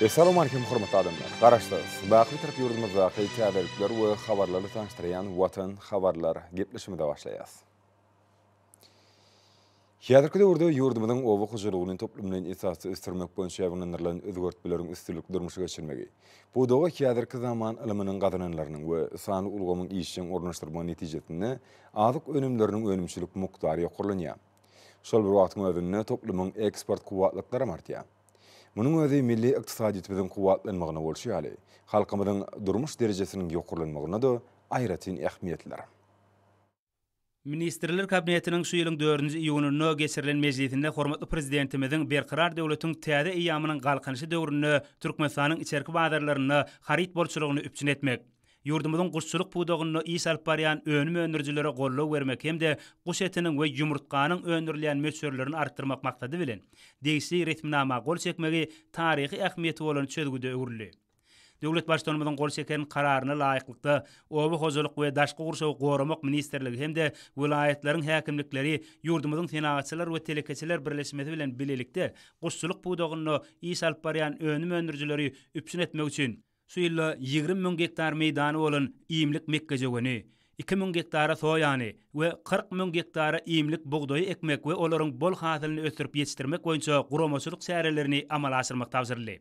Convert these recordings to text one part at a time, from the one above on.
Assalamu e, alaykum hormatly adamlar. Garaşdyz. Baqly tarap ýurdumyzda hyýta berikler we habarlary tanşdyrýan Watan habarlar gepleşmede başlaýas. Hýadyrkyda urdu ýurdumyň owa huzurlugyny toplumyň esasy ösdürmek boýunça ýagnanlaryň özgört bilerin üstünlük durmuşa geçirmegi. Bu dogy hýadyrky zaman ilminiň gadananlarynyň we san ulgamyň işçiň ornaşdyrma netijetinde azyk önümleriniň önümçilik mukdary ýokurlanýar. Şol bir wagtda toplumyň eksport kuwatlyklary martýar. Munun özü milli iqtisadiyyatymyzyň guwatlanmagyna bolşy ýaly, halkymyzyň durmuş derecesinin ýokurlanmagyna da aýratyn ähmiýetler. Ministrler kabinetiniň şu ýylyň 4-nji no geçirilen mejlisinde hormatly prezidentimiziň bir karar döwletiniň täze ýaýamynyň galkanyşy döwründe türkmen içerki baýdarlaryna harit borçlugyny üpjün etmek, Yurdumuzun quşçuluk buudogunu iyi salp baryan önüm önürjilere gollu vermek hem de quş etinin we yumurtqanın önürlen mesörlerini artırmak maqsady bilen degisi ritminama gol çekmegi tarihi ähmiýeti bolan çölgüde öwrüli. Döwlet başdanymyzyň gol çekerin kararyny laýyklykda Owa hozuluk we daşky gurşaw gowramak ministerligi hem de vilayetleriň häkimlikleri yurdumuzyň senagatçylar we telekeçiler birleşmesi bilen bilelikde quşçuluk buudogunu iyi salp önüm önürjileri üpsin etmek üçin suýla 20 000 hektar meýdany bolan iýimlik Mekke jogany, 2 000 hektara soýany we 40 000 hektara iýimlik bugdaýy ekmek we olaryň bol hasylyny ösürip ýetirmek boýunça guramaçylyk çäherelerini amala aşyrmak tapşyrylýy.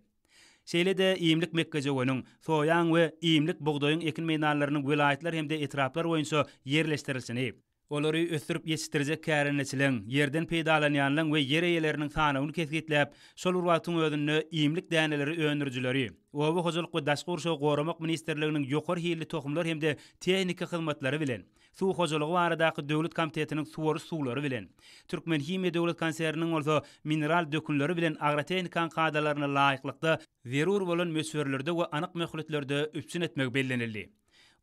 Şeýlede iýimlik Mekke jogunyň soýan we iýimlik bugdaýyň ekin welaýetler welaýatlar hemde etraplar boýunça ýerleşdirilýär. Olary ösdürip ýetirjek käriniçiliň, ýerden peýdalanýanlaryň we ýere ýerleriniň sanyny kesgitläp, şol urwatyň özünni iýimlik däneleri öňürjüleri, owa hojalyk we daşgyr şo gowramak ministrliginiň ýokary hiýli tohumlar hemde tehnika hyzmatlary bilen, suw hojalygy we aradaky döwlet komitetiniň suwary suwlary bilen, türkmen hiými döwlet konseriniň bolsa mineral dökünleri bilen agrotehnika kadalaryna laýyklykda verur bolan möçberlerde we anyk mehletlerde üçin etmek bellenildi.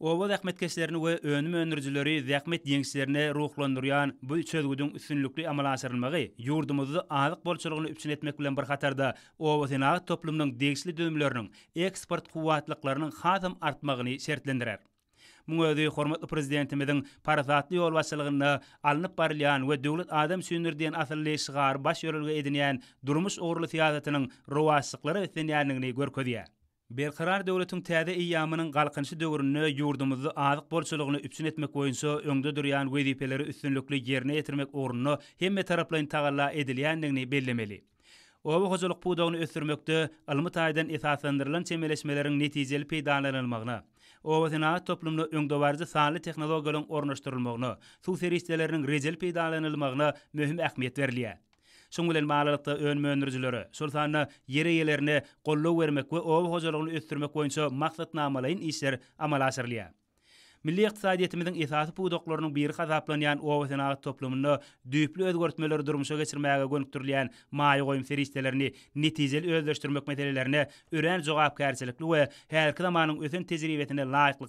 Ova zähmetkeslerini we önüm önürjüleri zähmet ýeňişlerini ruhlandyrýan bu çözgüdün üstünlükli amala aşyrylmagy ýurdumyzy aýyk bolçulygyny üçin etmek bilen bir hatarda Ova senat toplumynyň degişli döwümlerini eksport kuwatlyklarynyň hatam artmagyny şertlendirer. Muňa öýdi hormatly prezidentimiziň parasatly ýol başçylygyny alınıp we döwlet adam sünür diýen asyly şygar baş ýörülge edinýän durmuş ogurly siýasatynyň rowaşlyklary etdiýänligini Berkarar döwletiň täze iýamynyň galkynçy döwrüne ýurdumyzy azyk bolçulygyny üpsin etmek boýunça öňde durýan wezipeleri üstünlükli ýerine ýetirmek ornuna hemme taraplaryň tagalla edilýändigini bellemeli. Ova hozuluk buğdağını ötürmökte ılımı tayden esaslandırılan çemeleşmelerin neticeli peydanlanılmağına, owa zinaat toplumlu öngdovarcı sağlı teknologiyonun ornaştırılmağına, su seristelerinin rejel peydanlanılmağına mühim ahmiyet verliye. Çungulen maalalıkta ön mönürcülörü. Sultanna yeri yelerini kollu vermek ve ovu hocalogunu öttürmek koyunca maksat namalayın işler amal Milli iqtisadiyyatimizin ithati pudoklarının bir qazaplanayan ova senalat toplumunu düyüplü özgörtmeler durmuşu geçirmeyaga gönüktürlü gönüktürlü gönüktürlü gönüktürlü gönüktürlü gönüktürlü gönüktürlü gönüktürlü gönüktürlü gönüktürlü gönüktürlü gönüktürlü gönüktürlü gönüktürlü gönüktürlü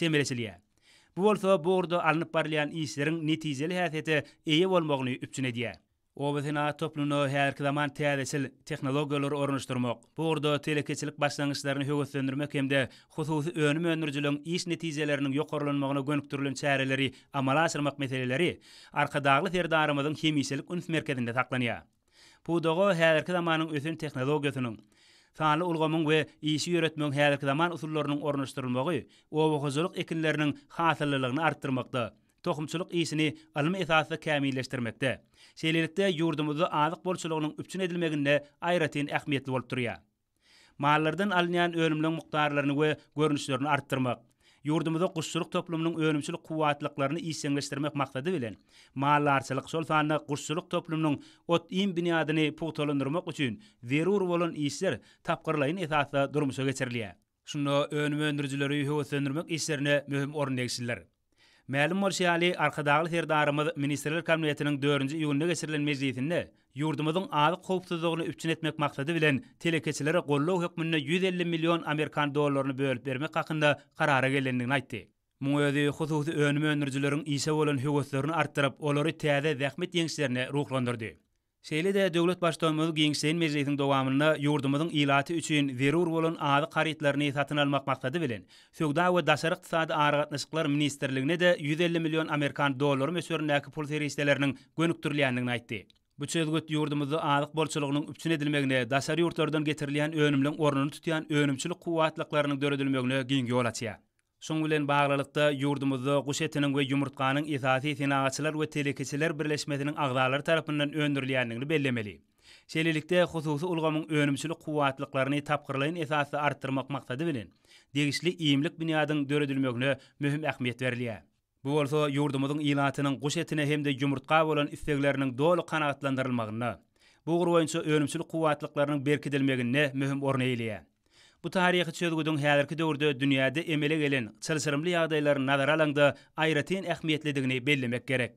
gönüktürlü gönüktürlü Bu olsa gönüktürlü gönüktürlü gönüktürlü gönüktürlü gönüktürlü gönüktürlü Obetina toplunu her kdaman täzeçil tehnologiýalar ornaşdyrmak, bu urda telekeçilik başlangyçlaryny höwüslendirmek hem de hususy önüm önürjiligiň iş netijeleriniň ýokarlanmagyna gönüp durulan çäreleri amala aşyrmak meseleleri arkadaqly ferdarymyň kemiýselik ünüm merkezinde taklanýar. Bu dogo her kdamanyň özüni tehnologiýasynyň Fanly ulgamyň we iýişi ýöretmäň häzirki zaman usullarynyň ornaşdyrylmagy we wagtyzlyk ekinleriniň hasyllylygyny artdyrmakda toxumçuluk iýsini ilmi esasda kämilleşdirmekde. Şeýlelikde ýurdumyzda aýlyk bolşulygynyň üpçün edilmeginde aýratyn ähmiýetli bolup durýar. Maallardan alynan ölümlüň mukdarlaryny we görnüşlerini artdyrmak, ýurdumyzda quşçuluk toplumynyň ölümçilik kuwatlyklaryny iýsengleşdirmek maksady bilen, maallarçylyk şol sanda quşçuluk toplumynyň ot iň binadyny puwtolandyrmak üçin zerur bolan iýsler tapgyrlaýyn esasda durmuşa geçirilýär. Şunu öňmeňdirjileri ýöwetendirmek islerine möhüm ornegsizler. Mälim bolşy ýaly arkadaglyk herdarymyz ministrler 4-nji ýygnyna geçirilen mejlisinde ýurdumyzyň aýdyk howpsuzlygyny üçin etmek maksady bilen telekeçilere gollaw hökmünde 150 million amerikan dollaryny bölüp bermek hakynda karara gelendigini aýtdy. Muýady hususy önüme önürjilerin ýeşe bolan hügotlaryny artdyryp, olary täze zähmet ýeňişlerini ruhlandyrdy. Şeýle de döwlet başdaýmyň giňsen mejlisiniň dowamyna ýurdumyň ilaty üçin werur bolan ady garytlaryny satyn almak maksady bilen Söwda we Daşary iqtisady aragatnaşyklar ministrligine de 150 million amerikan dollary mesurunaky pul terisleriniň gönüktürilýändigini aýtdy. Bu çylgut ýurdumyň ady bolçylygynyň üçin edilmegine Daşary ýurtlardan getirilýän önümliň ornuny tutýan önümçilik guwatlyklaryny döredilmegine giň ýol Şoň bilen baglalykda ýurdumyzda guş etiniň we yumurtganyň esasy sanagatçylar we telekeçiler birleşmesiniň agdalary tarapyndan öndürilýändigini bellemeli. Şeýlelikde hususy ulgamyň önümçilik kuwatlyklaryny tapgyrlaýan esasy artdyrmak maksady bilen degişli iýimlik binadyň döredilmegine möhüm ähmiýet berilýär. Bu bolsa ýurdumyzyň ýylatynyň guş etine hemde yumurtga bolan isleklerini doly kanagatlandyrylmagyna, bu gurwoýunça önümçilik kuwatlyklarynyň berkidilmegine möhüm örnek Bu tarihi çözgüdün hälerki döwürde dünýäde emele gelen çylsyrymly ýagdaýlar nazara alanda aýratyn ähmiýetlidigini bellemek gerek.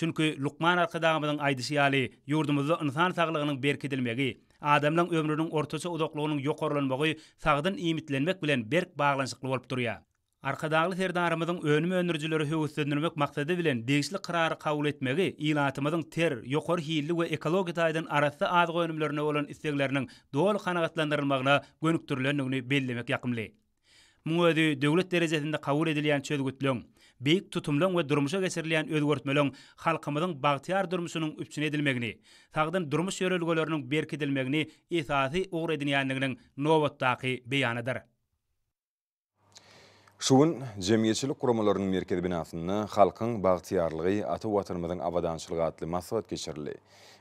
Çünki Luqman arkadağımızın aydısı yali, yurdumuzda insan sağlığının berk edilmegi, adamlığın ömrünün ortası odaklığının yok sağdın imitlenmek bilen berk bağlansıklı olup duruyor. Arkadağlı terdarımızın önümü önürcülörü hüvüslendirmek maksadı bilen değişli kararı kavul etmegi, ilatımızın ter, yokor hiyyili ve ekologi taydın arası azı önümlörüne olan isteklerinin doğal kanakatlandırılmağına gönüktürlüğünü bellemek yakımlı. Mungödü dövlet derecesinde kavul edilyen çözgütlüğün, beyik tutumlüğün ve durmuşa geçirliyen özgörtmelüğün halkımızın bahtiyar durmuşunun üpçün edilmegini, tağdın durmuş yörülgü yörülgü yörülgü yörülgü yörülgü yörülgü yörülgü Şuwun jemgyýetçilik guramalarynyň merkezi binasyny halkyň bagtyýarlygy ata watanymyzyň awadançylygy atly masalat geçirildi.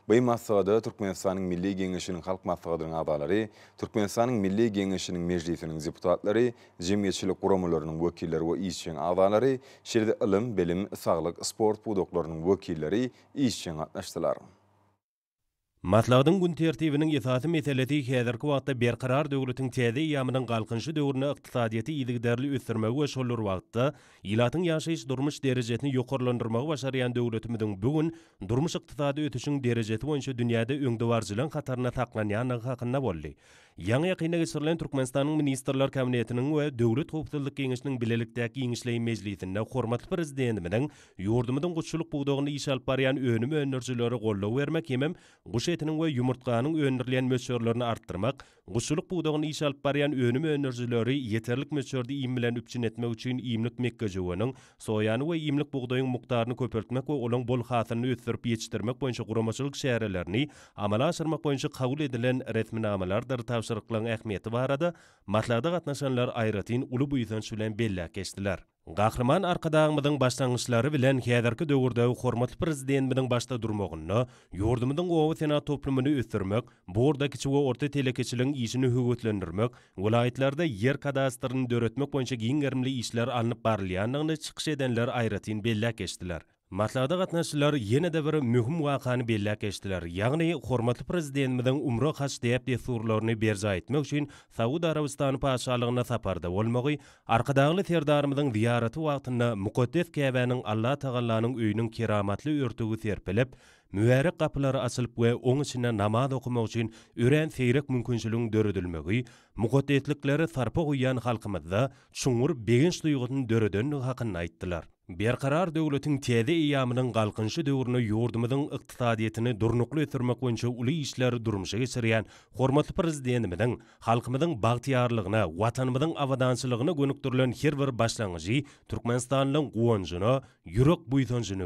Bu masalada Türkmenistanyň Milli Geňeşiniň halk maslahatynyň awalary, Türkmenistanyň Milli Geňeşiniň mejlisiniň deputatlary, jemgyýetçilik guramalarynyň wekilleri we işçiň awalary, şeýle ilim, bilim, saglyk, sport bu doklarynyň wekilleri işçiň atnaşdylar. Matlaudun gün tertibinin esasi meseleti häzirki wagtda berqaror döwletin täze ýa-mynyň galkynşy döwrüne ykdysadyýeti ýygdarly ösdürmegi we şollar wagtda ýylatyň ýaşaýyş durmuş derejesini ýokarlandyrmagy başaryan döwletimiziň bu gün durmuş ykdysady ötüşiň derejesi boýunça dünýäde öňdiwarjylan gatarna taqlanýanyň haqqyna boldy. Яңы якында кечирлен Түркменстандын министрлер кабинетинин ва Дәүләт хукуктылык кеңешинин билеликтәге кеңешлей мәҗлесендә хөрмәтле президентимиздин ярдымыдан гучшылык бугдогын иш алып барган өнүмө өнөрчүлөргө колдоо бермек хемем гуш этинин ва юмуртканын өндүрүлгөн мөлшөрлөрүн арттырмақ гучшылык бугдогын иш алып барган өнүмө өнөрчүлөрү yeterlik мөлшөрдө ийим менен үпчүн этмек үчүн ийимлик сояны ва ийимлик бугдоюн муктарын көпөртмөк ва олон бол хатынын өстүрүп жетиштирмек бойынша құрамашылық шаарелерини амала ашырмак боюнча кабыл edilen retminamelardır tapşyrıqlaryň ähmiýeti barada matlarda gatnaşanlar aýratyn uly buýdan şulan belli kesdiler. Gahrman arkadağmıdın başlangıçları bilen Hyderki dövrde hormatly prezidentimiň başda durmagyny, ýurdumyň owa sena toplumyny ösdürmek, bu ýerde kiçi we orta telekeçiligiň işini höwütlendirmek, welaýetlerde ýer kadastryny döretmek boýunça giňgermli işler alınıp barylýandygyny çykşy edenler aýratyn bellä kesdiler. Матлада қатнашылар ені де бір мүхім ғақаны белі кештілер. Яғни, құрматлы президентіміздің умра қаш деп дестурларыны берза айтмақ үшін Сауд Арабистаны пашалығына сапарда болмағы, арқадағылы сердарымыздың зияраты вақытында мұқаддес Кәбәнің Алла Тағаланың үйінің кераматлы өртігі серпіліп, mübarek qapylary açylyp we oň içinden namaz okumak üçin өрән seyrek mümkinçiligiň döredilmegi, muqaddetlikleri sarpa goýan halkymyzda şuňur beginç Berqarar döwletiň täze iýamynyň mynyň döwrüne döwrüni ýurdumyň ykdysadiýetini durnuklu etirmek üçin uly işler durmuşa geçirýän hormatly prezidentimiň halkymyň bagtiýarlygyna, watanymyň awadançylygyna gönükdirilen her bir başlangyjy Türkmenistanyň gowanjyny, ýürek buýtanjyny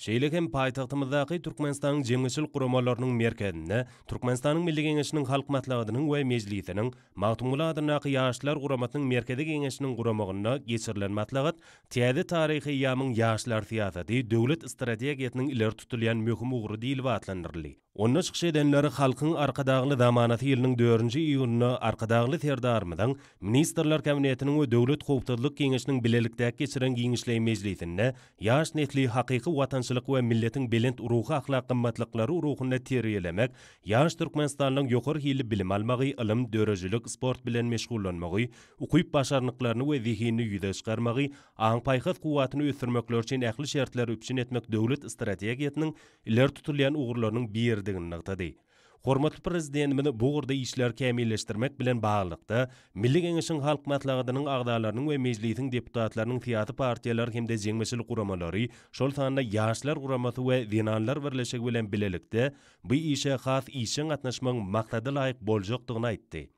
Şeýleki hem paýtagtymyzdaky Türkmenistanyň jemgyşil guramalarynyň merkezine, Türkmenistanyň Milli Geňeşiniň halk matlagynyň we mejlisiniň maýtumgyla adynaky ýaşlar guramatynyň merkezi geňeşiniň guramagyna geçirilen matlagat täze taryhy ýamyň ýaşlar syýasaty döwlet strategiýasynyň iler tutulýan möhüm ugry diýilýär. Онны чықшы еденлері халқың арқадағылы даманаты елінің 4 июнна арқадағылы тердармыдан министрлар кабинетінің ө дөвлөт қоптырлық кеңешінің билеліктәк кесірін кеңешлей мезлейтінне яш нетли хақиқи ватаншылық ө миллетің белент урухы ақлақ қымбатлықлары урухында терелемек яш түркменстанның жоқыр хилі білім алмағы ылым дөрежілік спорт билен мешғулланмағы уқып башарнықларны ө зихинни юзе чыгармагы аң пайхат кубатыны өсүрмөклөр үчүн ахли шертлер үпшин этмек дөвлөт стратегиятынын илер тутулган угурларынын бирди etdigini nagtady. Hormat prezidentimini bu gurda işler kemilleştirmek bilen bağlıqda Milli Gengişin Halk Matlağıdının Ağdalarının ve Meclisin Deputatlarının Fiyatı Partiyalar hemde zengmesil kuramaları Şol tanına Yaşlar Kuraması ve Dinanlar Verleşek bilen bilelikte bu işe xas işin atnaşman maqtada layık bolcoqtuğuna aytti.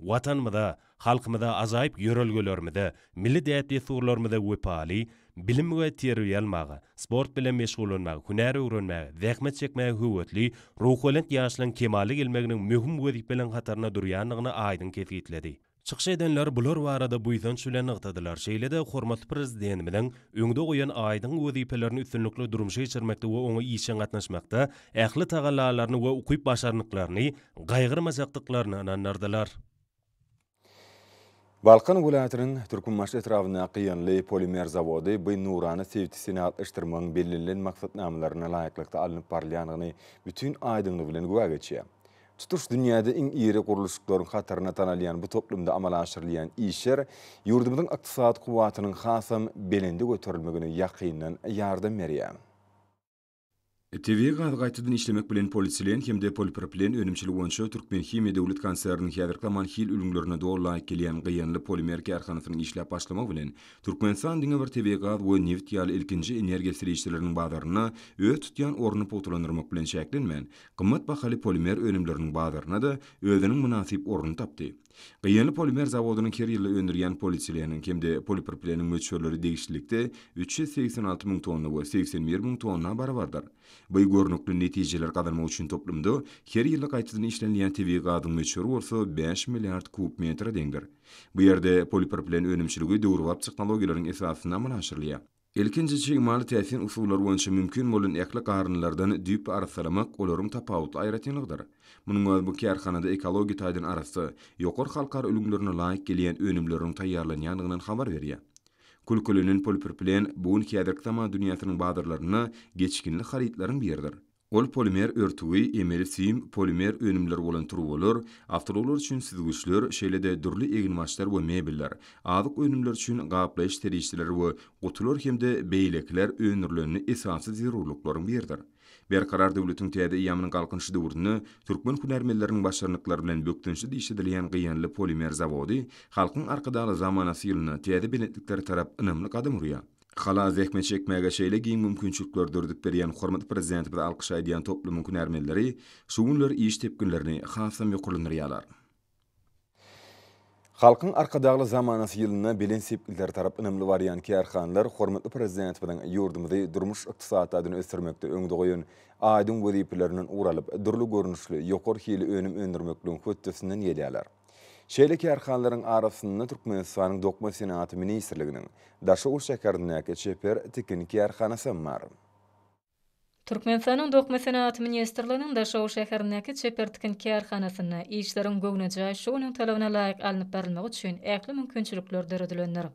Vatanmıda, halkmıda azayip yörölgölörmüde, milli deyatli surlörmüde vipali, bilim we teri ýalmagy, sport bilen meşgullanmagy, bolmagy, hünär öwrenmegi, zähmet çekmegi güwetli, ruhiýet ýaşlyň kemaly gelmeginiň möhüm wezip bilen hatarna durýanlygyny aýdyň ketgitledi. Çykşy edenler bular warada bu ýetän şülä nagtadylar. Şeýlede hormatly prezident bilen öňde goýan aýdyň wezipelerini üstünlikli durmuş geçirmekde we oňa ýeşe gatnaşmakda, ähli tagallalaryny we ukyp başarynyklaryny gaýgyrmazaklyklaryny Balkan vilayatynyň türkmenmäş etrafına qiyinli polimer zawody bu nurany sewti sinal işdirmäň bellilen maksatnamalaryna laýyklykda alınıp barlyanyny bütün aýdyňy bilen gowagçy. Tutuş dünýäde iň iri gurulyşlaryň hatyryna tanalýan bu toplumda amala aşyrylýan işler ýurdumyň ykdysady gowatynyň hasam belendi göterilmegini ýakynyň ýardam berýär. TV қайтадан işlemek bilen polietilen hemde polipropilen önümçili boýunça Türkmen Himiýa döwlet konserniniň häzirklaman hil ülümlerine dogry gelýän gyýanly polimer karhanasynyň işläp başlamak bilen Türkmenistan diňe bir TV gaz we neft ýaly ilkinji energiýa silişdirleriniň bazaryna öz tutýan orny potlanyrmak bilen şäklenmen, gymmat bahaly polimer önümleriniň bazaryna da özüniň münasip orny tapdy. Gyýanly polimer zawodunyň her ýyly öndürýän polietilenin hemde polipropilenin ölçüleri 386 000 тонна 81 000 бар Bu görnükli netijeler gadalmak üçin toplumdu. Her ýyllyk aýtdyň işlenýän TV gadyň meçhuru bolsa 5 milliard kub metre deňdir. Bu ýerde polipropilen önümçiligi döwürlap tehnologiýalaryň esasyna münäşirliýä. Elkinji çygmaly täsin usullar boýunça mümkin bolan ekli garynlardan düýp arasalamak olorum tapawut aýratynlygdyr. Munyň üçin bu kärhanada ekologiýa taýdan arasy ýokur halkara ülgülerini laýyk gelýän önümlörüň taýýarlanýanlygyny habar berýär. Kulkulunun polipropilen buun kiyadrik tama dünyasının badırlarını geçkinli xaritlarin birdir. Ol polimer örtüwi emeli polimer önümler olan turu olur, aftar üçün sizgüçlür, şeyle de dürlü egnmaçlar ve mebeller, adık önümler üçün qaplayış terişçiler ve qutulur hem de beylekler önürlönünü esansı zirurluklarin birdir. Ber karar devletin tiyade iyamının kalkınşı devurdunu, Türkmen hünermelilerin başarnyklary bilen bökdünşü de işe deliyen polimer zavodi, halkın arkadağlı zamanasy ýylyny tiyade benetlikleri tarap ınamlı kadim uruya. Xala zekme çekmeye gashayla giyin mümkünçülükler dördük beriyan xormatı prezidenti bada alqishaydiyan toplu mümkün ermelilerini, suunlar iyi iyi iyi iyi iyi Халқың арқадағылы заманасы еліні беленсеп сепкілдер тарап үнімлі варианке арқанлар құрметті президент бідін юрдымды дұрмыш ұқтысаты адын өстірмекті өңді қойын айдың өдейпілерінің ұралып дүрлі көрінішлі еқор хейлі өнім өндірмекілің көттісінен елялар. Шейлеке арқанларың арасынны Түркменстанның Доқма Сенаты Министрлігінің Дашы Ушакардынәкі Чепер Тікінке арқанасы мар. Turkmenistanın Dokma Senat ministrliginiň Daşov şäherindäki Çepertkin Kerhanasını işlerin gönüce şunun talabına layık alınıp verilmek için ekli mümkünçülükler dördülenler.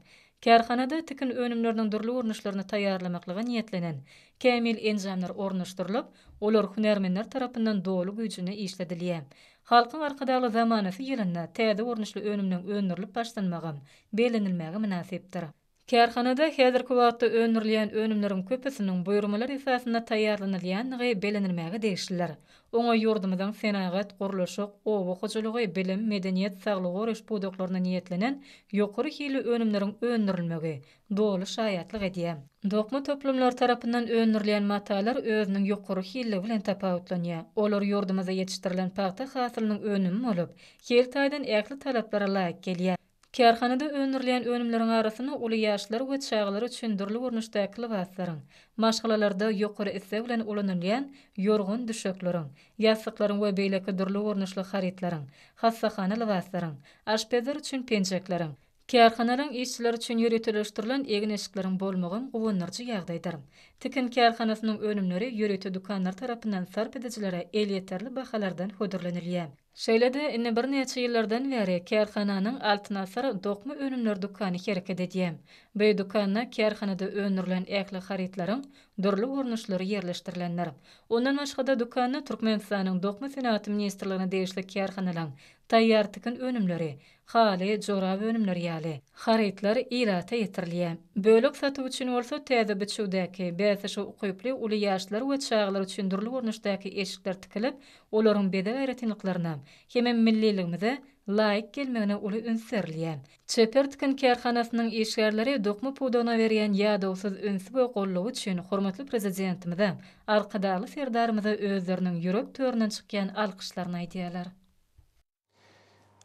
Kerhanada tikin önümlerinin durlu ornışlarını tayarlamaklığa niyetlenen Kamil encamlar ornışdırılıp, olor hünermenler tarafından doğulu gücünü işlediliye. Halkın arkadağlı zamanı fiyyelinle tədə ornışlı önümlerinin önlerinin önlerinin önlerinin önlerinin Kerhanada hedir kuvatda önürlüyen önümlerin köpüsünün buyurmalar esasında tayarlanılayan ve belenirmeğe değişirler. Ona yurdumuzdan fenaqət kuruluşuq, ovu hoculuğu, bilim, medeniyet, sağlığı, oruş buduklarına niyetlenen yokuru hili önümlerin önürlmeğe, doğulu şayetliğe diye. Dokma toplumlar tarafından önürlüyen matalar özünün yokuru hili bilen tapautlanıya. Olur yurdumuza yetiştirilən pahta hasılının önüm olub, kiltaydan ekli talaplara layak geliyye. Kerxanada önürlen önümlerin arasını ulu yaşlar ve çayğları çündürlü urnuşta akılı vasların. Maşqalalarda yokur isse ulan yorgun düşöklürün. Yasıkların ve beylekü dürlü urnuşlu xaritlerin. Hassa xanalı vasların. Aşpezir çün pencaklarin. Kerxanaran işçiler üçün ýürütilýän egin eşiklerin bolmagyny gowunlarjy ýagdaýdyr. Tikin kärkanasynyň önümleri yürütü dukanlar tarapyndan sarp edijilere el ýeterli bahalardan hödürlenilýär. Şeýlede inne bir näçe ýyllardan beri kärkananyň altyna sarp dokma önümler dukany hereket edýär. Bu dukanna kerxanada önürlen ähli haritlaryň durly urunuşlary ýerleşdirilenler. Ondan başga dukanny Türkmenistanyň dokma sanaaty ministrligine degişli kärkanalaryň taýýar tikin önümleri, Xali jora bölümler yali. Xaritler ilata yetirliye. Bölük fatu üçün olsa tezi biçudaki bezeşi uqiyipli uli yaşlar ve çağlar üçün durlu ornuşdaki eşikler tikilip olorun beda eretiniklarına. Hemen millilimizde laik gelmeni uli ünsirliye. Çepertkin kerxanasının eşgarlari dokma pudona veriyan ya da usuz ünsi ve qollu üçün xormatlu prezidentimizde arqidali ferdarimizde özlerinin yorik törünün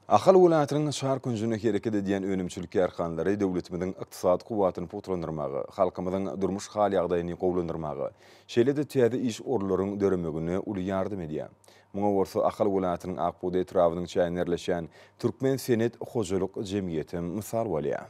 Akhal wulatrin şahar künzünü hereket ediyen önümçülük erkanları devletimizin iqtisad kuvatını putrundurmağı, halkımızın durmuş hali yağdayını qovlundurmağı, şeyle de tiyadi iş orların dörümögünü ulu yardım ediyen. Muna warsa akhal wulatrin akbude etrafının çayinerleşen Türkmen Senet Xoculuk Cemiyyeti misal waliyan.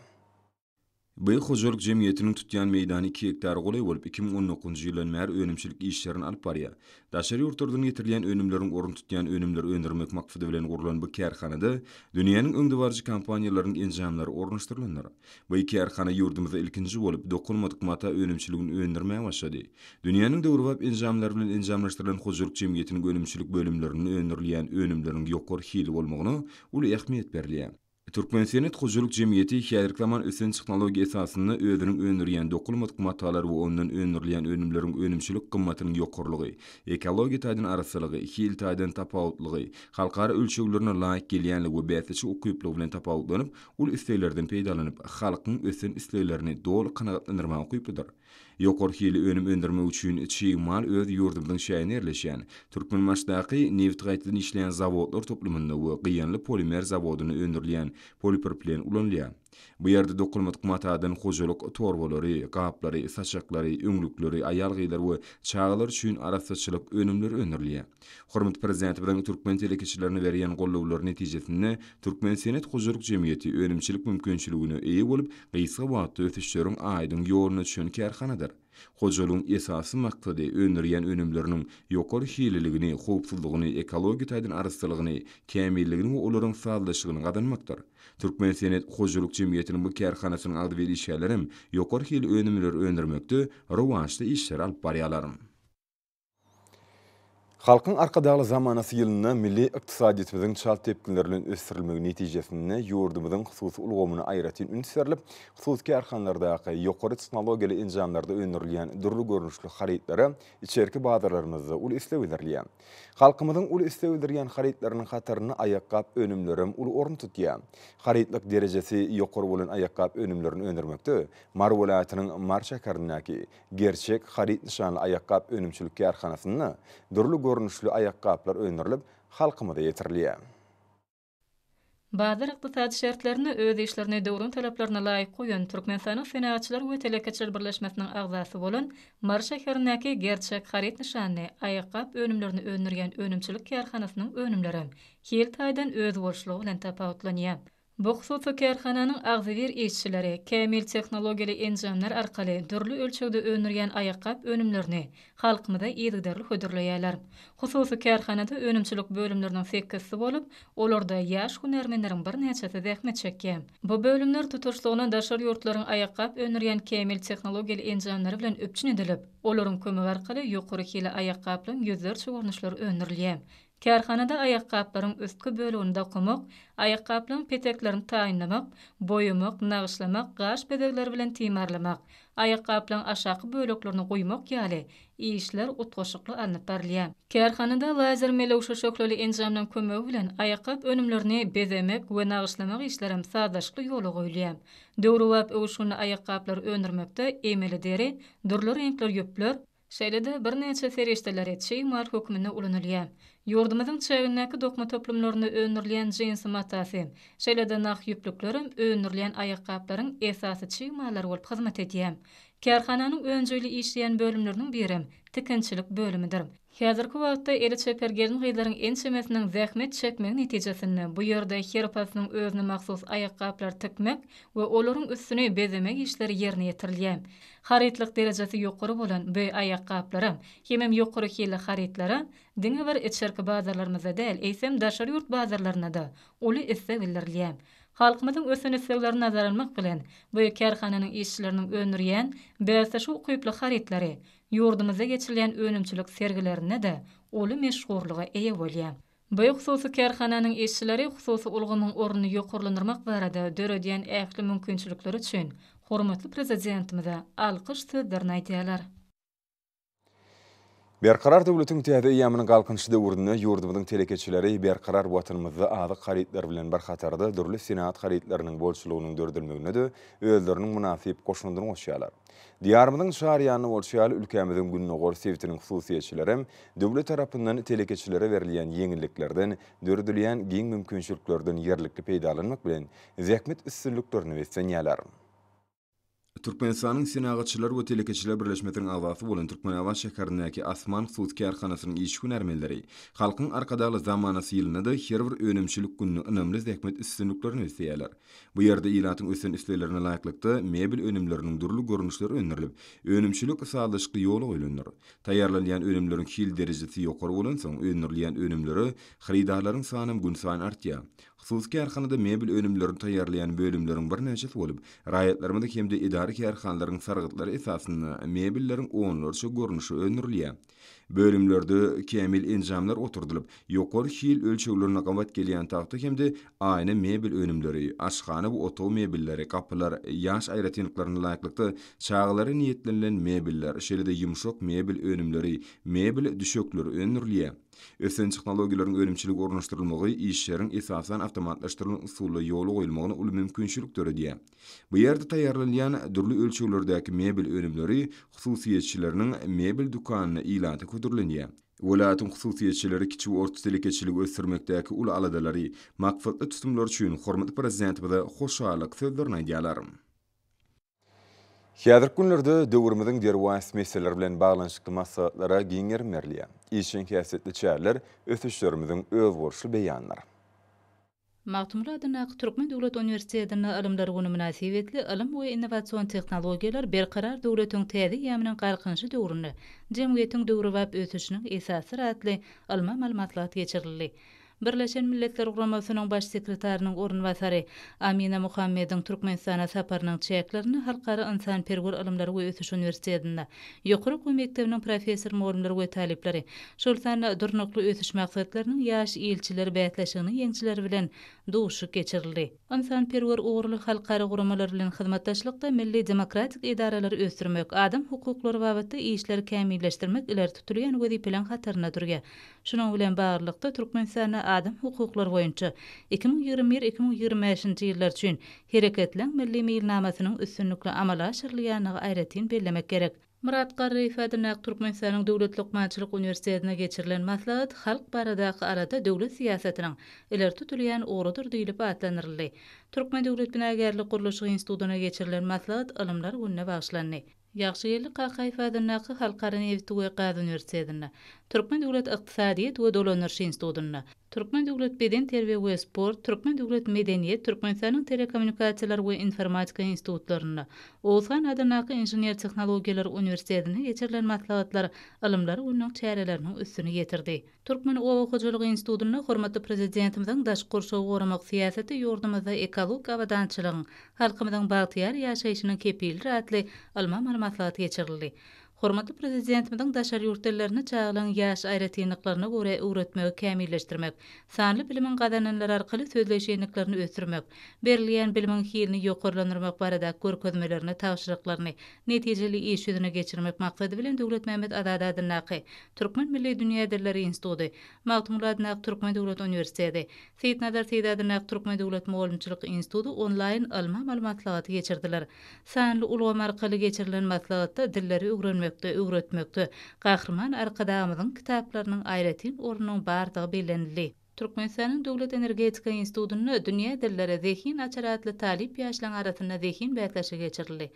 Bey hojurluk Cemiyetinin tutyan meydani 2 hektar goly bolup 2019-njy ýylyň mär önümçilik işlerini alyp barýar. Daşary ýurtlardan getirilen önümleriň orun tutýan önümler öndürmek maksady bilen gurulan bu kärhanada dünýäniň öňdewarjy kompaniýalarynyň enjamlary ornaşdyrylanlar. Bu kärhana ýurdumyzda ilkinji bolup dokunmadyk mata önümçiligini öndürmäge başlady. Dünýäniň döwrüp enjamlary bilen enjamlaşdyrylan hojurluk cemiyetinin önümçilik bölümlerini öndürilýän önümleriň ýokary hili bolmagyny uly ähmiýet berilýär. Türkmen Senet Kuzuluk Cemiyeti hiyerklaman üçin tehnologiýa esasında öýdürin önürýän dokulmat gymmatlar we ondan önürlýän önümleriň önümçilik gymmatynyň ýokurlygy, ekologi taýdan arasylygy, hil taýdan tapawutlygy, halkara ölçüglerine laýyk gelýänligi we bäsiçi ukyplyk bilen tapawutlanyp, ul isleýlerden peýdalanyp, halkyň ösen isleýlerini dol kanagatlandyrmagy ukyplydyr. Yokor hili önüm öndürme üçün çiğin mal öz yurdumdan şayin erleşen. Türkmen maçtaki nevt gaitlin işleyen zavodlar toplumunda ve qiyanlı polimer zavodunu öndürleyen polipropilen ulanlayan. Bu yerde dokulmat kumata adan kujoluk torvoları, kaapları, saçakları, ünglükleri, ayalgiler ve çağalar çün arasa çılıp önümleri önerliye. Hormat prezidenti bilen Türkmen telekeçilerini veriyen kollovlar neticesini Türkmen senet kujoluk cemiyeti önümçilik mümkinçiligini eýe bolup, mümkünçilik mümkünçilik mümkünçilik mümkünçilik mümkünçilik mümkünçilik kärhanadyr. Hojalun esasy maksady önürýän önümlerini, ýokary hililigini, howpsuzlygyny, ekologiýa taýdan arysylygyny, kämilligini we olaryň saýdlaşygyny gadanmakdyr. Türkmen senet hojuluk jemgyýetiniň bu kärhanasynyň aldy berişýärlerim ýokary hil önümler önürmekde rowançly işler alyp barýarlarym. Халқың арқадағы заманасы еліні милли иқтисадиетіміздің чал тепкілерінің өстірілмегі нәтижесінде юрдымыздың құсусы ұлғымыны айратын үнсерліп, құсуски арқандардағы жоқыры технологиялы инжамларда өнірілген дұрлы көрінішлі харитлері ішеркі бағдарларымызды ұл істеу өдірілген. Халқымыздың ұл істеу өдірген қатарыны орын görünüşlü ayak kaplar öynürlüb, halkımı da yetirliye. Bazı rakı tadı şartlarını, öz işlerine doğruğun talaplarına layık koyun, Türkmen sanı ve telekeçiler birleşmesinin ağzası olun, Marşa Kerenaki gerçek xarit nişanını, ayak kap önümlerini önürgen önümçülük kerhanasının önümlerini, kiltaydan öz borçluğu ile tapa Bu xususu kerxananın ağzıvir işçiləri, kəmil enjamlar encamlar arqali dörlü ölçəkdə önürgən ayaqqab önümlərini xalqmıda iyidigdərli xudurlayalar. Xususu kerxanada önümçülük bölümlərinin fekkisi olub, olorda yaş hünərmenlərin bir nəçəsi zəhmət çəkki. Bu bölümlər tutuşluğuna daşar yurtların ayaqqab önürgən kamil texnologiyali encamları bilen öpçün edilib, olorun kömü arqali yukuruk ilə ayaqqabların yüzlər çoğurnuşları Kärxanada ayaqqaplarının üstkü bölüğünde kumuk, ayaqqaplarının peteklerini tayinlamak, boyumuk, nağışlamak, qaş bedeklər bilen timarlamak, ayaqqaplarının aşaqı bölüklerini qoymuk yali, iyişlər utqoşuqlu alınıp barliya. Kärxanada lazer mele uşaşoklali encamdan kumuk bilen ayaqqap önümlerini bezemek ve nağışlamak işlerim sadaşlı yolu qoyliyam. Dövruvap uşunlu ayaqqaplar önürmökte emeli deri, durlu renkler yöplör, Şeýle de bir näçe ferişdeler etçi mark hukmyny ulanylýar. Yurdumyzyň çewindäki dokma toplumlaryny öýnürlen jeans matasy, şeýle de nah ýüplüklerim öýnürlen aýaqqaplaryň esasy çymalar bolup hyzmat edýär. Kärhananyň öňjüli işleýän bölümleriniň biri tikinçilik bölümidir. Häzirki wagtda eri çöpergerin gyýdaryň en çömesiniň zähmet çekmek netijesinde bu ýerde herpasynyň özüne ayaq aýakgaplar tikmek we olurun üstünü bezemek işleri ýerine ýetirilýär. Haritlik derejesi ýokary bolan bu ayaq hem hem ýokary hili haritlary diňe bir içerki bazarlarymyzda däl, eýsem daşary ýurt bazarlaryna da uly isse bildirilýär. Halkımızın ösünü sevlerini nazar almak bilen, bu kerhananın işçilerinin önürüyen, beyesi şu kuyuplu yurdumuza geçirilen önümçülük sergilerine de olu meşgurluğa eye bolya. Bu hususi kerhananın işçileri hususi ulgunun orunu yokurlanırmak varada dörö diyen ähli mümkünçülükler üçün hormatly prezidentimize alqış sözlerini Berqarar döwletiniň täze ýa-mynyň galkynçy döwründe ýurdumyň telekeçileri berqarar watanymyzda ady garytlar bilen bir hatarda durly senat garytlarynyň bolşulygynyň dördilmegine de öldürniň munasyp goşundyryň goşýarlar. Diýarmyň şäher bolşýaly ülkämiziň günni gowr sewtiniň hususiýetçileri döwlet tarapyndan telekeçilere berilýän ýeňilliklerden dördilýän giň mümkinçiliklerden ýerlikli peýdalanmak bilen zähmet üstünlik dörnüwetsen Türkmenistanyň Sinagatçylar we Telekeçiler Birleşmetiniň awasy bolan Türkmen awa şäherindäki Asman Sutki arkanasynyň işgü närmeleri, halkyň arkadaly zamanasy ýylyna da her bir önümçilik gününi önemli zähmet üstünlüklerini isleýärler. Bu ýerde ilatın ösen üstlerine laýyklykda mebel önümleriniň durulu görnüşleri önerilip, önümçilik ysadyşky yolu goýulýar. Taýýarlanýan önümleriň hil derejesi ýokary bolan soň önümleri xaridarlaryň sanym gün saýyn artýar. Xsuski arxanada mebel önümlörün tayarlayan bölümlörün bir nəşət olib, rayatlarımı da kemdi idari ki arxanların sargıtları esasını mebellörün oğunlörşü görnüşü önürlüyə. Bölümlördü kemil incamlar oturdulub, yokor hil ölçüklörün qamat geliyan tahtı kemdi aynı mebel önümlörü, Aşxanı bu oto mebelleri, kapılar, yaş ayratiniklarini layaklarini layaklarini layaklarini layaklarini layaklarini layaklarini mebel önümlörü, mebel düşöklörü layaklarini Ösen tehnologiýalaryň ölümçilik ornaşdyrylmagy iş şeýleriň esasan awtomatlaşdyrylan usuly ýoly goýulmagyny ulu mümkinçilik döredýär. Bu ýerde taýýarlanýan dürli ölçülerdäki mebel ölümleri hususiýetçiläriniň mebel dukanyny ilanda köterilýär. Wilayatyň hususiýetçileri kiçik orta telekeçilik ösdürmekdäki ul aladalary, makfatly tutumlar üçin hormat prezidenti bilen hoşalyk sözlerini Hiyadir günlerde dövürmüzün dervuans meseleler bilen bağlanışıklı masalara giyinir merliye. İşin kiasetli çayarlar, ötüşlerimizin öz borçlu beyanlar. Maqtumlu адынақ, Türkmen Devlet Üniversitesi'nin alımlar ғуны münasibetli alım ve inovasyon texnologiyalar berkarar devletin tezi yaminin qalqınşı alma malmatlat geçirilli. Birleşen Milletler Guramasının baş sekretarinin orun vasari Amina Muhammed'in Turkmenistan'a saparının çeklerini Halkarı insan Pergur Alımları ve Ötüş Üniversitesi'nde Yokuru Kumektevinin Profesör Morumları ve Talipleri Şolsan Durnoklu Ötüş Maksatlarının yaş ilçiler bayatlaşığını yengçiler bilen doğuşu geçirildi. İnsan Perwer Uğurlu Halkarı Guramalar bilen hizmettaşlıkta Milli Demokratik İdaraları Öztürmek Adam Hukukları Vavatı İşler Kamiyleştirmek iler tutuluyen Vedipilen Hatarına Durge Şunan bilen Bağırlıkta Turkmenistan'a adam hukuklar boyunca 2021-2025 yıllar için hareketlen milli meylnamasının üstünlükle amala aşırılayanı ayretin bellemek gerek. Murat Qarri ifadına Turkmenistan'ın Döwlet Lokmançylyk Uniwersitetine geçirilen maslahat halk barada arada döwlet siýasatynyň iler tutulýan ugrudyr diýilip aýtlanýardy. Turkmen döwlet binagärlik gurulyşy institutuna geçirilen maslahat ilimler gününe başlandy. Ýagşy ýyly Qaqaýfadyň halkara nebit we qadyn Türkmen Döwlet Iqtisadiýet we Dolanyş Institutyny, Türkmen Döwlet Beden Terbiýe we Sport, Türkmen Döwlet Medeniýet, Türkmenistanyň Telekommunikasiýalar we Informatika Institutlaryny, Ozan Adanaky Injener Tehnologiýalar Uniwersitetini geçirilen matlamatlar ilimleri onuň çäreleriniň üstüne getirdi. Türkmen Owa Hojalygy Institutyny hormatly prezidentimiziň daş gurşaw gormak siýasaty ýurdumyzda ekologiýa we dançylygyň, halkymyzyň bagtyýar ýaşaýyşynyň kepil rahatly ilmi maglumatlary geçirildi. Hormatly prezidentimiziň daşary ýurtlaryna çaýlan ýaş aýratynyklaryny göre öwretmegi kämilleşdirmek, sanly bilimiň gadanlary arkaly sözleşýeniklerini ösdürmek, berilýän bilimiň hyýyny ýokarlandyrmak barada görkezmelerini täşiriklerini netijeli iş ýüzüne geçirmek maksady bilen Döwlet Mehmet Adadady naqy Türkmen Milli Dünýä Derleri Institudy, Maqtumlady naqy Türkmen Döwlet Uniwersiteti, Seýit Nazar Seýidady naqy Türkmen Döwlet Möwlimçilik Institudy onlaýn alma maglumatlary geçirdiler. Sanly arkaly geçirilen maglumatlarda dilleri öwrenmek ýetirmekde, öwretmekde. Gahrman arkadaşymyň kitaplarynyň aýratyn ornunyň bardygy bilenli. Türkmenistanyň Döwlet Energetika Institutyny dünýä dillere zehin açaratly talip ýaşlaryň arasynda zehin bäkleşe geçirildi.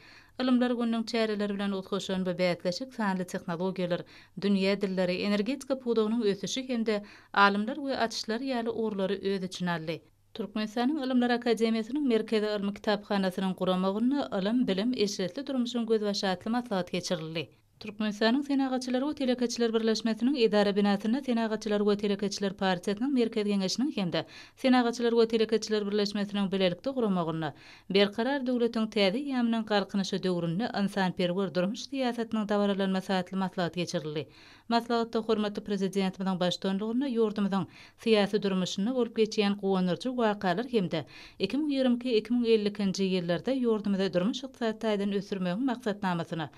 Ilimler gönlüm çeyreler bilen uçuşun ve beyatlaşık sanli teknologiyalar, dünya dilleri, energetika pudoğunun ötüşü hem de alimler ve atışları yali orları öz için alli. Turkmenistan'ın Ilimler Akademiyasının Merkezi Ilim Kitabhanasının kuramagını Bilim, eşretli Durmuşun Gözbaşı Atlı Masaat geçirildi. Türkmenistan'ın Senagatçılar ve Telekatçılar Birleşmesi'nin idare binasında Senagatçılar ve Telekatçılar Partisi'nin Merkez Genişinin hemde Senagatçılar ve Telekatçılar Birleşmesi'nin bilelikte kurumağını bir karar devletin tezi yaminin karkınışı dövrününü insan perver durmuş siyasetinin davaralanma saatli maslahat geçirildi. Maslahatda hormatly prezidentimiň başdanlygyny ýurdumyň siýasy durmuşyny bolup geçýän gowanyrjy wakalar hemde 2020-2050-nji ýyllarda ýurdumyňda durmuş ykdysat aýdan ösürmegi maksatnamasyny,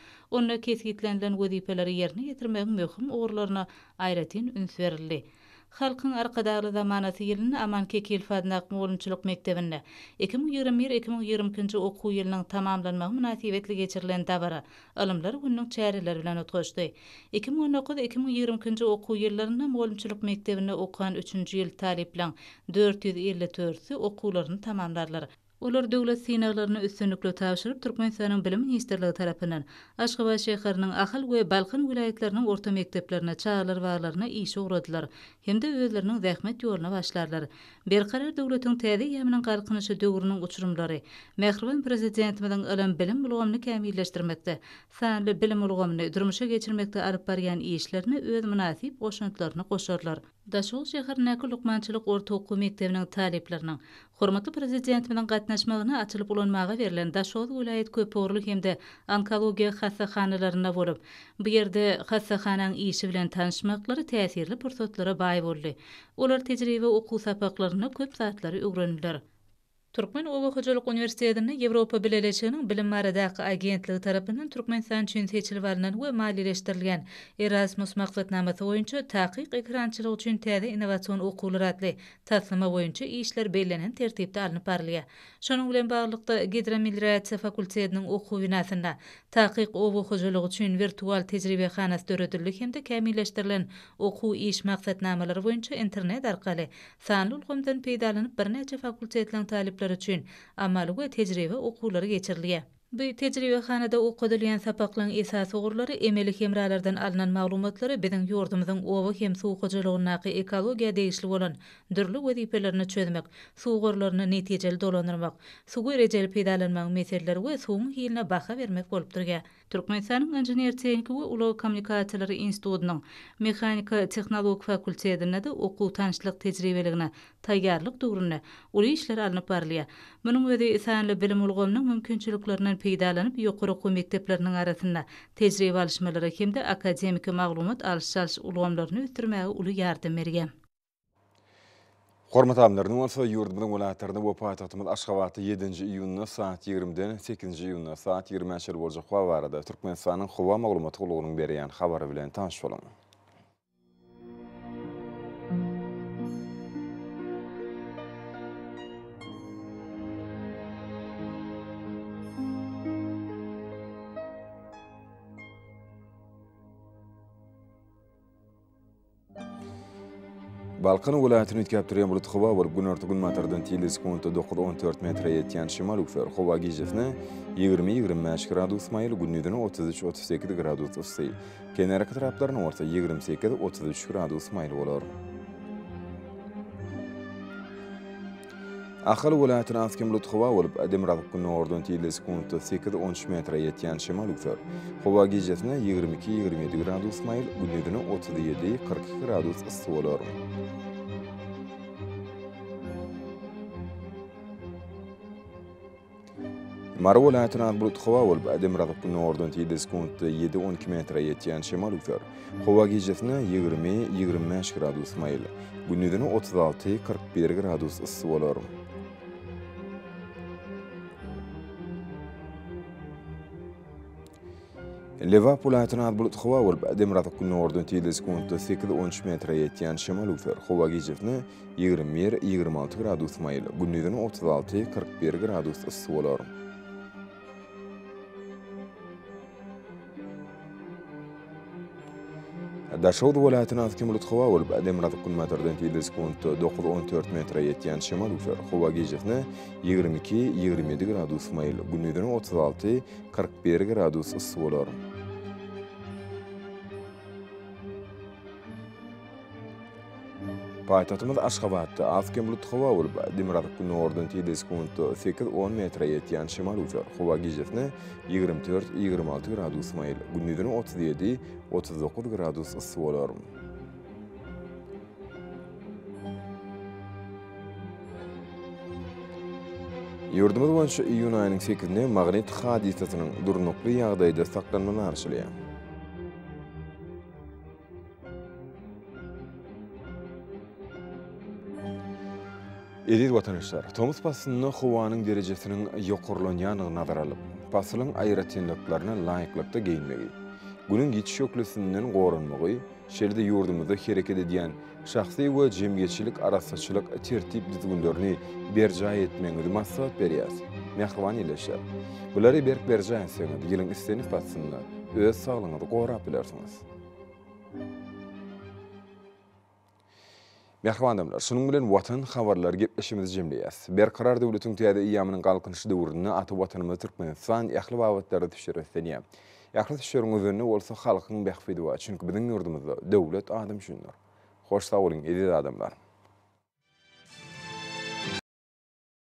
onuň kesgitlenilen wezipeleri ýerine ýetirmegi möhüm ugurlaryna aýratyn üns berildi. Xalqın arqadarlı zamanatı yilin aman kekil fadnaq mulunçuluk mektebinde. 2021-2022 oku yilinin tamamlanma münasibetli geçirilen davara. Alımlar gününün çarilar bilen otkoştu. 2019-2022 oku yillarına mulunçuluk mektebinde okuan 3. yil talip lan 454-ü okularını tamamlarlar. Olar döwlet sinaglaryny üstünlükle täwşirip Türkmenistanyň bilim ministrligi tarapyndan Aşgabat şäheriniň Ahal we Balkan vilayetleriniň orta mekteplerine çağrylar barlaryna işe uradylar hemde özleriniň zähmet ýoluna başlarlar. Berkarar döwletiň täze ýeminiň galkynyşy döwrüniň uçurumlary Mehriban prezidentimiziň ilim bilim bulgamyny kämilleşdirmekde, sanly bilim bulgamyny durmuşa geçirmekde alyp barýan işlerini öz münasip goşuntlaryny goşarlar. Daşol şäheriniň Näkulukmançylyk orta okuw mekdebiniň taliplerini Hormatly prezidentimiziň gatnaşy Näçmäwine açylyp bolanmagy berilen Daşoz köp köpörlük hemde onkologiýa hassahanalaryna bolup, bu ýerde hassahanan işi bilen tanışmaklary täsirli pursatlara baý boldy. Olar tejribe okuw sapaklaryna köp zatlary öwrenýärler. Turkmen Ulu Hujuluk Üniversitetini Evropa Bilelechinin Bilimmari Daqi Agentliği tarafından Turkmen Sanchi Üniversitetini varlanan ve mali Erasmus Maqfetnamatı oyuncu taqiq ekrançilu uçun tədi inovasyon okulur adli tatlama oyuncu işler beylenin tertibde alini parliya. Şonu ulen bağlılıkta Gidra Milirayat Fakultetinin oku vinaatina taqiq ovu hujuluk uçun virtual tecrübe xanas dörüdürlü kemde kemde Oku kemde kemde kemde kemde kemde kemde kemde kemde kemde bir reçin amaly we tejribe okuwlary geçirilge. Bu tejribe xanada oqudylan sapaqlaryň esas ugurlary emeli hemralardan alınan maglumatlary bidiň ýordymydan ova hem sowuk ojarygyna laqy ekologiýa degişli bolan dürli wakalarny çözmek, suw gurlaryny netijeli dolandyrmak, suw gurajylypdyrylan maglumatlar we suwumyň hiline baka bermek kölip durýar. Türkmenistan Engineer Tehnika we Ulaw Kommunikasiýalary Institutynyň Mehanika Tehnolog Fakultetinde de okuw tanyşlyk tejribeligine taýýarlyk dogruny uly işler alyp barly. Munyň wede ýa bilim ulgamynyň mümkinçiliklerinden peýdalanyp ýokary okuw mekdepleriniň arasynda tejribe alyşmalara hemde akademiki maglumat alyşmalaryny ötürmäge uly ýardam berýär. Hormat amlarının olsa yurdumuzun viloyatlarında vopayat otumuz Ashxabati 7 iyunna saat 20dan 8 iyunna saat 20 bo'lajak xabarida Turkmanistonning Xuva mag'lumot qulug'ining bergan haberi bilen tanishib olamiz. Balkan viloyatini yutkab turgan bulut havo bo'lib kun ortigun metrdan tiyildi sekundda to'qqiz o'n to'rt metrga yetgan shimol ufer havo gijevni yigirma 25 besh gradus mayl gunnidini o'ttiz uch o'ttiz sakkiz gradus ustiy kenarki taraflarni o'rta yigirma sakkiz o'ttiz uch gradus mayl bo'lar Ahal wilayatyna askem lutxwa bolup adem rakyp kun tiýle sekundda 8-13 metre ýetýän şemal ufer. Hawa gejesine 22-27 gradus mail, gündüzüne 37-42 gradus ysy bolar. Mara wilayatyna bulut hawa bolup adem rakyp nordun 7-12 metre ýetýän şemal ufer. Hawa gejesine 20-25 gradus mail, gündüzüne 36-41 gradus ysy Liverpool hatyna bulut khwa wal ba'de mrat kun nordun ti diskun to sikr onch metra yetyan shimal u fer 20 mer 26 gradus mayl gunnidan 36 41 gradus issu bolar dar shovot viloyatini kimlik havo demrad kunmatirdan tez sekund to'qqiz o'n to'rt metrga yetgan shimol uchar havo gejihni yigirma ikki gradus mayl gunnidini o'ttiz olti gradus issiq bo'lar Paýtatymyz Aşgabatda Askem bulut howa bolup, Dimirat kuny ordan tiýdes kuntu fikir 10 metr ýetýän şemal uça. Howa gizetne 24-26 gradus maýyl. Gündigini 37-39 gradus ysy bolar. Yurdumuz boýunça iýun aýynyň 8-nde magnetik hadisatynyň durnuklu ýagdaýda saklanmaly arşylýar. Эдет ватанышлар, Томыс басынны хуаның дережесінің еқұрлоньяның назаралып, басылың айратенліклеріні лайықлықты кейінмегі. Гүнің етші өклісінің қорынмығы, шерді юрдымызды херекеді дейін шақсы өз жемгетшілік арасышылық тертіп дізгіндеріні бержай етмеңізді масалат береяз. Мәқван елешер, бұлары берк бержай әнсеңіз, елің істеніп басынны, өз сағылыңызды қорап білерсіңіз. Mehrwanlar, şunun bilen watan habarlar gepleşimiz jemleýär. Ber karar döwletiň täze ýa-mynyň galkynçy döwründe aty watanymyz Türkmenistan ýa-hly wagtlarda täşir etdi. Ýa-hly täşirin öwrünü bolsa halkyň bäxfidi we çünki biziň ýurdumyzda döwlet adam şunlar. Hoş sawulyň edil adamlar.